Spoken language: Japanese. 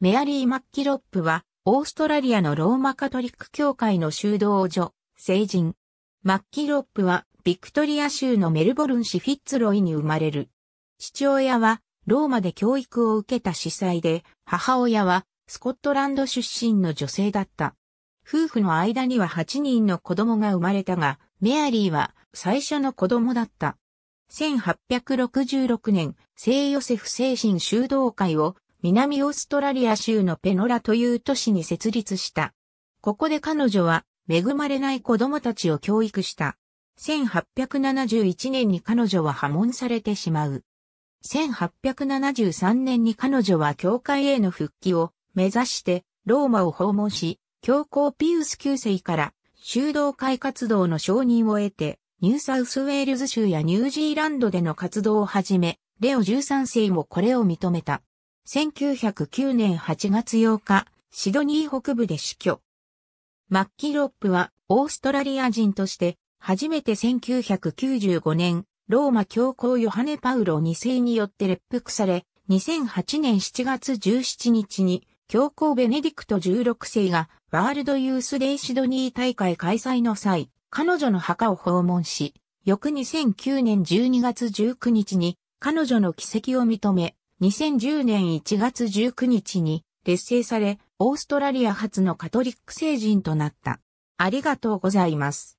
メアリー・マッキロップは、オーストラリアのローマカトリック教会の修道女、聖人。マッキロップは、ビクトリア州のメルボルン市フィッツロイに生まれる。父親は、ローマで教育を受けた司祭で、母親は、スコットランド出身の女性だった。夫婦の間には8人の子供が生まれたが、メアリーは最初の子供だった。1866年、聖ヨセフ精神修道会を南オーストラリア州のペノラという都市に設立した。ここで彼女は恵まれない子供たちを教育した。1871年に彼女は破門されてしまう。1873年に彼女は教会への復帰を目指してローマを訪問し、教皇ピウス9世から修道会活動の承認を得て、ニューサウスウェールズ州やニュージーランドでの活動を始め、レオ13世もこれを認めた。1909年8月8日、シドニー北部で死去。マッキーロップはオーストラリア人として初めて1995年ローマ教皇ヨハネ・パウロ2世によって列服され2008年7月17日に教皇ベネディクト16世がワールドユースデイシドニー大会開催の際彼女の墓を訪問し翌2009年12月19日に彼女の奇跡を認め2010年1月19日に劣勢され、オーストラリア初のカトリック聖人となった。ありがとうございます。